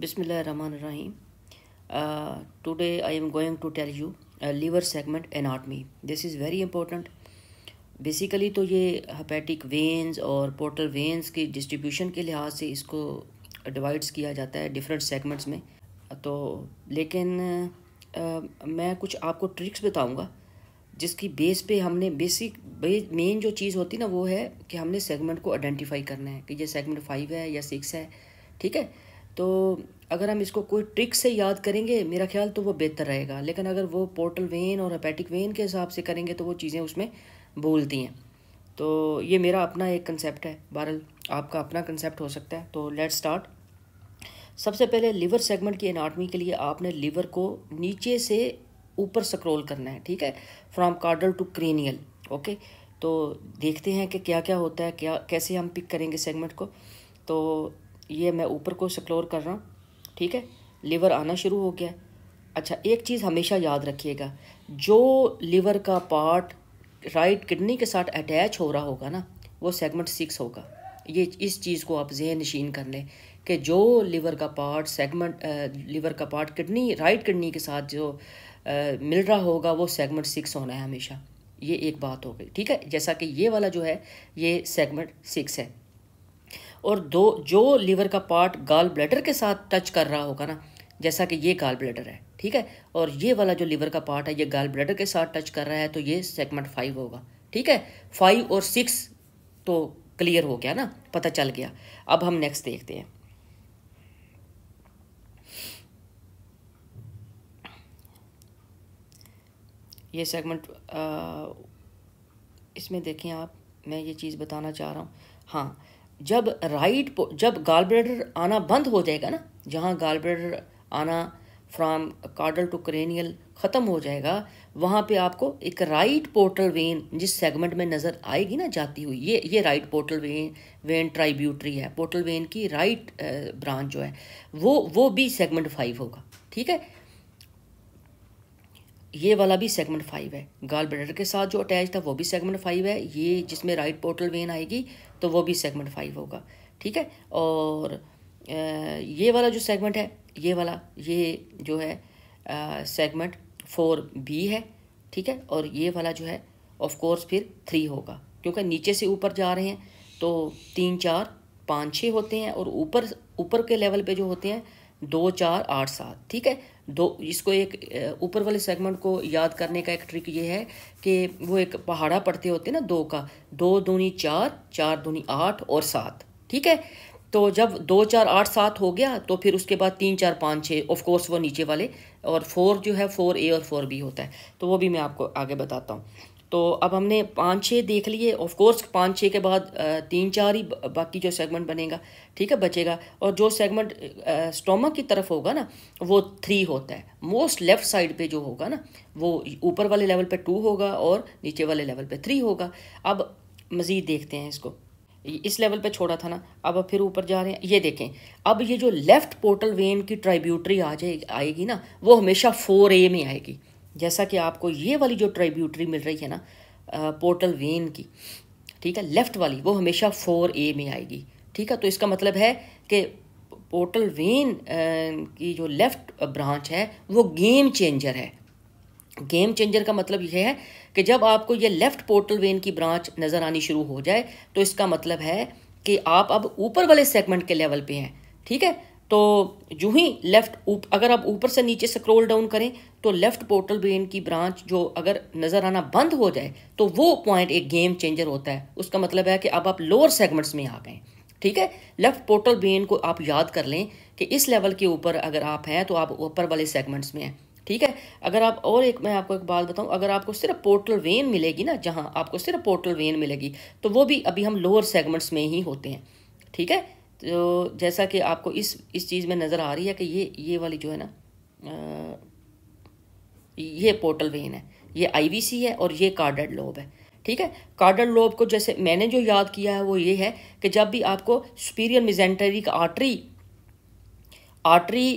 Bismillah रहमान रहीम today I am going to tell you liver segment liver this is very important basically तो ये hepatic veins और portal veins की distribution के लिहाज से इसको डिवाइड्स किया जाता है डिफरेंट सेगमेंट्स में तो लेकिन uh, मैं कुछ आपको ट्रिक्स बताऊंगा जिसकी बेस पे हमने बेसिक मेन जो चीज़ होती ना वो है कि हमने सेगमेंट को आइडेंटिफाई करना है कि ये सेगमेंट फाइव है या सिक्स है ठीक है तो अगर हम इसको कोई ट्रिक से याद करेंगे मेरा ख्याल तो वो बेहतर रहेगा लेकिन अगर वो पोर्टल वेन और हेपेटिक वेन के हिसाब से करेंगे तो वो चीज़ें उसमें भूलती हैं तो ये मेरा अपना एक कंसेप्ट है बहरल आपका अपना कंसेप्ट हो सकता है तो लेट स्टार्ट सबसे पहले लीवर सेगमेंट की एनाटमी के लिए आपने लीवर को नीचे से ऊपर स्क्रॉल करना है ठीक है from caudal to cranial okay तो देखते हैं कि क्या क्या होता है क्या कैसे हम पिक करेंगे सेगमेंट को तो ये मैं ऊपर को एक्सप्लोर कर रहा हूँ ठीक है लीवर आना शुरू हो गया अच्छा एक चीज़ हमेशा याद रखिएगा जो लीवर का पार्ट राइट किडनी के साथ अटैच हो रहा होगा ना वो सेगमेंट सिक्स होगा ये इस चीज़ को आप जहन नशीन कर लें कि जो लीवर का पार्ट सेगमेंट लीवर का पार्ट किडनी राइट किडनी के साथ जो आ, मिल रहा होगा वो सेगमेंट सिक्स होना है हमेशा ये एक बात हो गई ठीक है जैसा कि ये वाला जो है ये सेगमेंट सिक्स है और दो जो लीवर का पार्ट गाल ब्लैडर के साथ टच कर रहा होगा ना जैसा कि ये गाल ब्लैडर है ठीक है और ये वाला जो लीवर का पार्ट है ये गाल ब्लैडर के साथ टच कर रहा है तो ये सेगमेंट फाइव होगा ठीक है फाइव और सिक्स तो क्लियर हो गया ना पता चल गया अब हम नेक्स्ट देखते हैं ये सेगमेंट इसमें देखें आप मैं ये चीज़ बताना चाह रहा हूँ हाँ जब राइट जब गाल ब्लेडर आना बंद हो जाएगा ना जहाँ गाल ब्लेडर आना फ्रॉम कार्डल टू क्रेनियल ख़त्म हो जाएगा वहाँ पे आपको एक राइट पोर्टल वेन जिस सेगमेंट में नज़र आएगी ना जाती हुई ये ये right portal vein vein tributary है पोर्टल वेन की राइट ब्रांच eh, जो है वो वो भी सेगमेंट फाइव होगा ठीक है ये वाला भी सेगमेंट फाइव है गाल ब्लडर के साथ जो अटैच था वो भी सेगमेंट फाइव है ये जिसमें राइट पोर्टल वेन आएगी तो वो भी सेगमेंट फाइव होगा ठीक है और ये वाला जो सेगमेंट है ये वाला ये जो है सेगमेंट फोर बी है ठीक है और ये वाला जो है ऑफ कोर्स फिर थ्री होगा क्योंकि नीचे से ऊपर जा रहे हैं तो तीन चार पाँच छः होते हैं और ऊपर ऊपर के लेवल पे जो होते हैं दो चार आठ सात ठीक है दो इसको एक ऊपर वाले सेगमेंट को याद करने का एक ट्रिक ये है कि वो एक पहाड़ा पढ़ते होते ना दो का दो दूनी चार चार दूनी आठ और सात ठीक है तो जब दो चार आठ सात हो गया तो फिर उसके बाद तीन चार पाँच छः ऑफकोर्स वो नीचे वाले और फोर जो है फोर ए और फोर बी होता है तो वो भी मैं आपको आगे बताता हूँ तो अब हमने पाँच छः देख लिए ऑफ कोर्स पाँच छः के बाद तीन चार ही बाकी जो सेगमेंट बनेगा ठीक है बचेगा और जो सेगमेंट स्टोमक की तरफ होगा ना वो थ्री होता है मोस्ट लेफ्ट साइड पे जो होगा ना वो ऊपर वाले लेवल पे टू होगा और नीचे वाले लेवल पे थ्री होगा अब मज़ीद देखते हैं इसको इस लेवल पे छोड़ा था ना अब फिर ऊपर जा रहे हैं ये देखें अब ये जो लेफ़्ट पोर्टल वेन की ट्राइब्यूटरी आ जाए आएगी ना वो हमेशा फोर ए में आएगी जैसा कि आपको ये वाली जो ट्रिब्यूटरी मिल रही है ना पोर्टल वेन की ठीक है लेफ़्ट वाली वो हमेशा फोर ए में आएगी ठीक है तो इसका मतलब है कि पोर्टल वेन की जो लेफ़्ट ब्रांच है वो गेम चेंजर है गेम चेंजर का मतलब यह है कि जब आपको ये लेफ़्ट पोर्टल वेन की ब्रांच नज़र आनी शुरू हो जाए तो इसका मतलब है कि आप अब ऊपर वाले सेगमेंट के लेवल पे हैं ठीक है तो जो ही लेफ़्ट उप, अगर आप ऊपर से नीचे स्क्रॉल डाउन करें तो लेफ़्ट पोर्टल ब्रेन की ब्रांच जो अगर नज़र आना बंद हो जाए तो वो पॉइंट एक गेम चेंजर होता है उसका मतलब है कि अब आप लोअर सेगमेंट्स में आ गए ठीक है लेफ़्ट पोर्टल ब्रेन को आप याद कर लें कि इस लेवल के ऊपर अगर आप हैं तो आप ऊपर वाले सेगमेंट्स में हैं ठीक है अगर आप और एक मैं आपको एक बात बताऊं अगर आपको सिर्फ पोर्टल वेन मिलेगी ना जहां आपको सिर्फ पोर्टल वेन मिलेगी तो वो भी अभी हम लोअर सेगमेंट्स में ही होते हैं ठीक है तो जैसा कि आपको इस इस चीज़ में नज़र आ रही है कि ये ये वाली जो है ना ये पोर्टल वेन है ये आईवीसी है और ये कार्डेड लोब है ठीक है कार्डेड लोब को जैसे मैंने जो याद किया है वो ये है कि जब भी आपको सुपीरियर मिजेंटरी का आर्टरी आर्टरी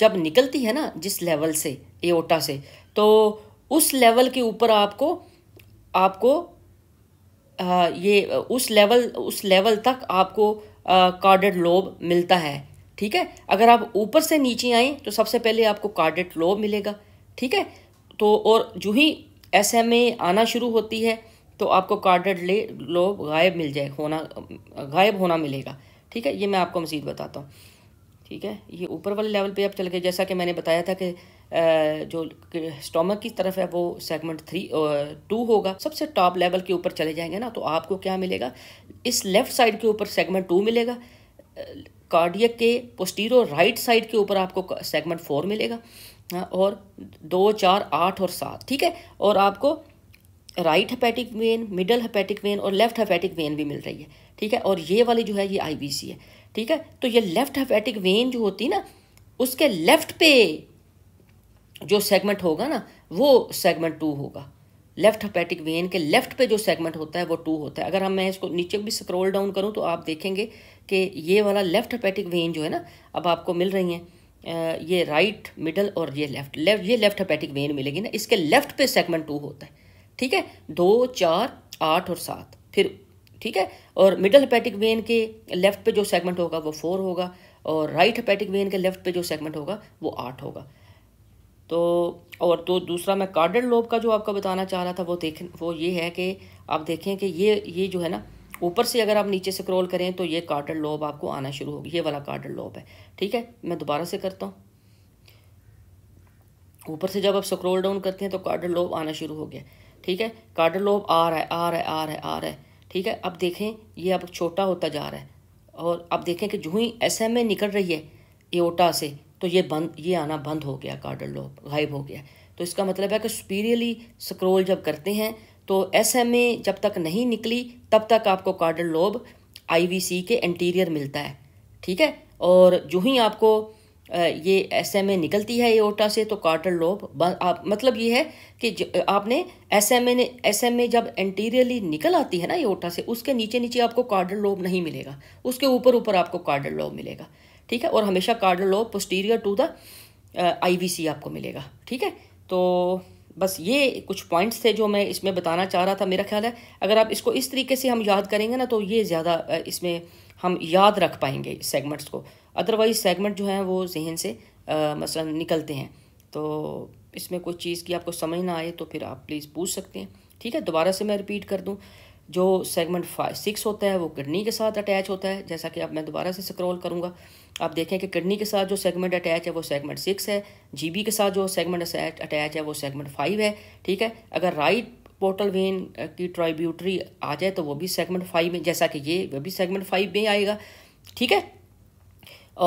जब निकलती है ना जिस लेवल से एओटा से तो उस लेवल के ऊपर आपको आपको ये उस लेवल उस लेवल तक आपको कार्डेड लोब मिलता है ठीक है अगर आप ऊपर से नीचे आए तो सबसे पहले आपको कार्डेड लोब मिलेगा ठीक है तो और जो ही एस आना शुरू होती है तो आपको कार्डेड ले लोब गायब मिल जाए होना गायब होना मिलेगा ठीक है ये मैं आपको मज़ीद बताता हूँ ठीक है ये ऊपर वाले लेवल पे आप चल गए जैसा कि मैंने बताया था कि जो स्टोमक की तरफ है वो सेगमेंट थ्री टू होगा सबसे टॉप लेवल के ऊपर चले जाएंगे ना तो आपको क्या मिलेगा इस लेफ्ट साइड के ऊपर सेगमेंट टू मिलेगा कार्डियक के पोस्टीरो राइट साइड के ऊपर आपको सेगमेंट फोर मिलेगा और दो चार आठ और सात ठीक है और आपको right hepatic vein middle hepatic vein और लेफ्ट हेपेटिक वेन भी मिल रही है ठीक है और ये वाली जो है ये आईबीसी है ठीक है तो ये लेफ्ट हेपेटिक वेन जो होती है ना उसके लेफ्ट पे जो सेगमेंट होगा ना वो सेगमेंट टू होगा लेफ्ट हपैटिक वेन के लेफ्ट पे जो सेगमेंट होता है वो टू होता है अगर हम मैं इसको नीचे भी स्क्रॉल डाउन करूँ तो आप देखेंगे कि ये वाला लेफ्ट हपैटिक वेन जो है ना अब आपको मिल रही हैं ये राइट मिडल और ये लेफ्ट लेफ्ट ये लेफ्ट हपैटिक वेन मिलेगी ना इसके लेफ्ट पे सेगमेंट टू होता है ठीक है दो चार आठ और सात फिर ठीक है और मिडल हपैटिक वेन के लेफ्ट पे जो सेगमेंट होगा वो फोर होगा और राइट हपैटिक वेन के लेफ्ट पे जो सेगमेंट होगा वो आठ होगा तो और तो दूसरा मैं कार्डल लोब का जो आपका बताना चाह रहा था वो देख वो ये है कि आप देखें कि ये ये जो है ना ऊपर से अगर आप नीचे से करें तो ये कार्डन लोब आपको आना शुरू होगी ये वाला कार्डन लोब है ठीक है मैं दोबारा से करता हूँ ऊपर से जब आप स्क्रॉल डाउन करते हैं तो कार्डन लोब आना शुरू हो गया ठीक है कार्डल लोब आ रहा है आ रहा है आ रहा है आ रहा है ठीक है अब देखें ये अब छोटा होता जा रहा है और अब देखें कि जो ही एस एम ए निकल रही है एओटा से तो ये बंद ये आना बंद हो गया कार्डल लोब गायब हो गया तो इसका मतलब है कि सुपीरियरली स्क्रोल जब करते हैं तो एस एम ए जब तक नहीं निकली तब तक आपको कार्डल लोब आई वी सी के इंटीरियर मिलता है ठीक है और जो ही आपको ये एस एम ए निकलती है एओटा से तो कार्टल लोब आप मतलब ये है कि आपने एस एम ए ने एस एम ए जब एंटीरियरली निकल आती है ना एओटा से उसके नीचे नीचे आपको कार्डल लोब नहीं मिलेगा उसके ऊपर ऊपर आपको कार्डल लोब मिलेगा ठीक है और हमेशा caudal lobe posterior to the IVC आपको मिलेगा ठीक है तो बस ये कुछ पॉइंट्स थे जो मैं इसमें बताना चाह रहा था मेरा ख्याल है अगर आप इसको इस तरीके से हम याद करेंगे ना तो ये ज़्यादा इसमें हम याद रख पाएंगे सेगमेंट्स को अदरवाइज सेगमेंट जो हैं वो जहन से आ, मसलन निकलते हैं तो इसमें कोई चीज़ की आपको समझ ना आए तो फिर आप प्लीज़ पूछ सकते हैं ठीक है दोबारा से मैं रिपीट कर दूँ जो सेगमेंट फाइव सिक्स होता है वो किडनी के साथ अटैच होता है जैसा कि अब मैं दोबारा से स्क्रॉल करूँगा आप देखें कि किडनी के साथ जो सेगमेंट अटैच है वो सेगमेंट सिक्स है जीबी के साथ जो सेगमेंट अटैच है वो सेगमेंट फाइव है ठीक है अगर राइट पोर्टल वेन की ट्राइब्यूटरी आ जाए तो वो भी सेगमेंट फाइव में जैसा कि ये वो भी सेगमेंट फाइव में आएगा ठीक है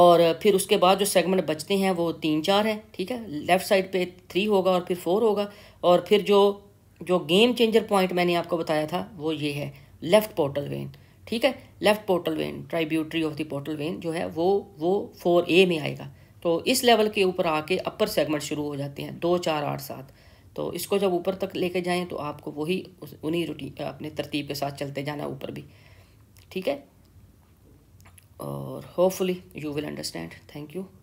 और फिर उसके बाद जो सेगमेंट बचते हैं वो तीन चार हैं ठीक है लेफ़्ट साइड पर थ्री होगा और फिर फोर होगा और फिर जो जो गेम चेंजर पॉइंट मैंने आपको बताया था वो ये है लेफ़्ट पोर्टल वेन ठीक है left portal vein tributary of the portal vein जो है वो वो फोर ए में आएगा तो इस लेवल के ऊपर आके अपर सेगमेंट शुरू हो जाते हैं दो चार आठ सात तो इसको जब ऊपर तक लेके जाएं तो आपको वही उन्हीं रूटी अपने तरतीब के साथ चलते जाना ऊपर भी ठीक है और hopefully you will understand thank you